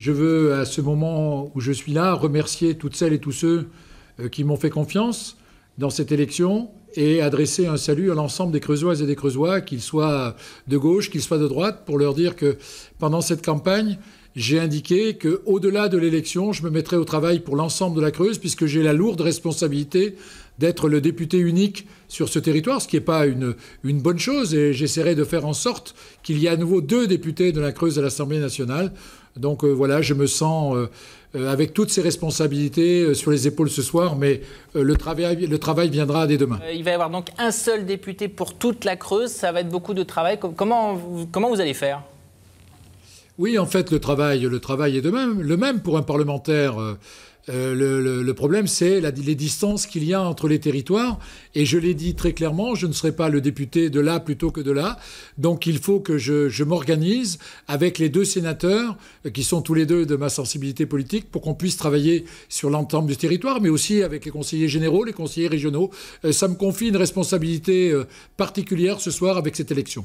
Je veux, à ce moment où je suis là, remercier toutes celles et tous ceux euh, qui m'ont fait confiance dans cette élection et adresser un salut à l'ensemble des Creusoises et des Creusois, qu'ils soient de gauche, qu'ils soient de droite, pour leur dire que pendant cette campagne, j'ai indiqué que, au-delà de l'élection, je me mettrai au travail pour l'ensemble de la Creuse, puisque j'ai la lourde responsabilité d'être le député unique sur ce territoire, ce qui n'est pas une, une bonne chose. Et j'essaierai de faire en sorte qu'il y ait à nouveau deux députés de la Creuse à l'Assemblée nationale. Donc euh, voilà, je me sens euh, euh, avec toutes ces responsabilités sur les épaules ce soir, mais le, travail, le travail viendra dès demain. il va y avoir donc un seul député pour toute la Creuse, ça va être beaucoup de travail. Comment, comment vous allez faire oui, en fait, le travail, le travail est de même, le même pour un parlementaire. Euh, euh, le, problème, c'est les distances qu'il y a entre les territoires. Et je l'ai dit très clairement, je ne serai pas le député de là plutôt que de là. Donc il faut que je, m'organise avec les deux sénateurs, euh, qui sont tous les deux de ma sensibilité politique, pour qu'on puisse travailler sur l'ensemble du territoire, mais aussi avec les conseillers généraux, les conseillers régionaux. ça me confie une responsabilité particulière ce soir avec cette élection.